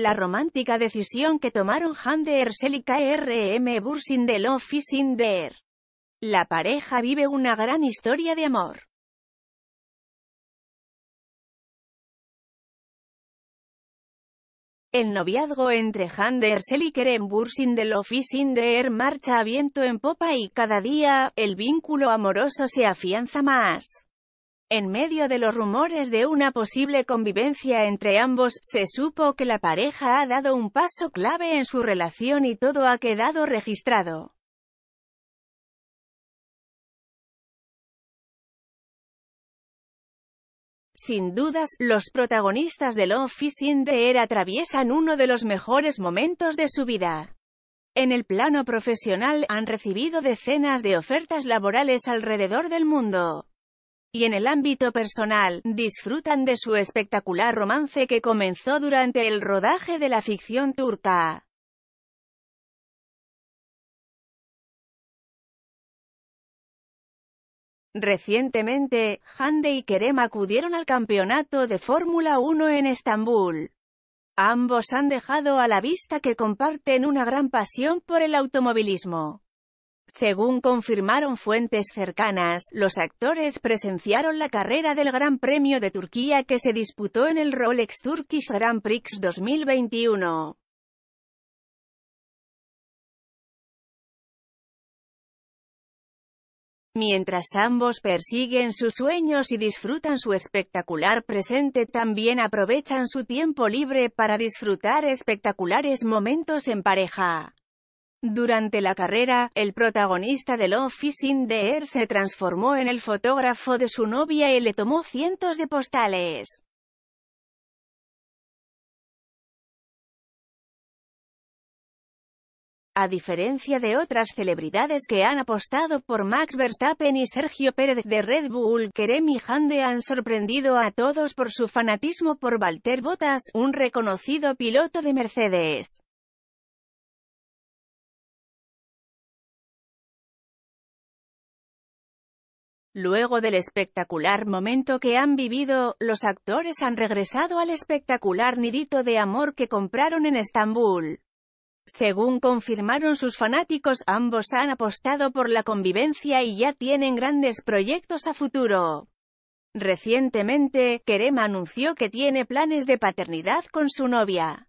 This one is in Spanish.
La romántica decisión que tomaron Hande Ersel y KRM Bursin de Love La pareja vive una gran historia de amor. El noviazgo entre Hande Ersel y Kerem Bursin de Love marcha a viento en popa y cada día, el vínculo amoroso se afianza más. En medio de los rumores de una posible convivencia entre ambos, se supo que la pareja ha dado un paso clave en su relación y todo ha quedado registrado. Sin dudas, los protagonistas de Love is in atraviesan uno de los mejores momentos de su vida. En el plano profesional, han recibido decenas de ofertas laborales alrededor del mundo y en el ámbito personal, disfrutan de su espectacular romance que comenzó durante el rodaje de la ficción turca. Recientemente, Hande y Kerem acudieron al campeonato de Fórmula 1 en Estambul. Ambos han dejado a la vista que comparten una gran pasión por el automovilismo. Según confirmaron fuentes cercanas, los actores presenciaron la carrera del Gran Premio de Turquía que se disputó en el Rolex Turkish Grand Prix 2021. Mientras ambos persiguen sus sueños y disfrutan su espectacular presente también aprovechan su tiempo libre para disfrutar espectaculares momentos en pareja. Durante la carrera, el protagonista del Office in the Air se transformó en el fotógrafo de su novia y le tomó cientos de postales. A diferencia de otras celebridades que han apostado por Max Verstappen y Sergio Pérez de Red Bull, Kerem y Hande han sorprendido a todos por su fanatismo por Walter Bottas, un reconocido piloto de Mercedes. Luego del espectacular momento que han vivido, los actores han regresado al espectacular nidito de amor que compraron en Estambul. Según confirmaron sus fanáticos, ambos han apostado por la convivencia y ya tienen grandes proyectos a futuro. Recientemente, Kerem anunció que tiene planes de paternidad con su novia.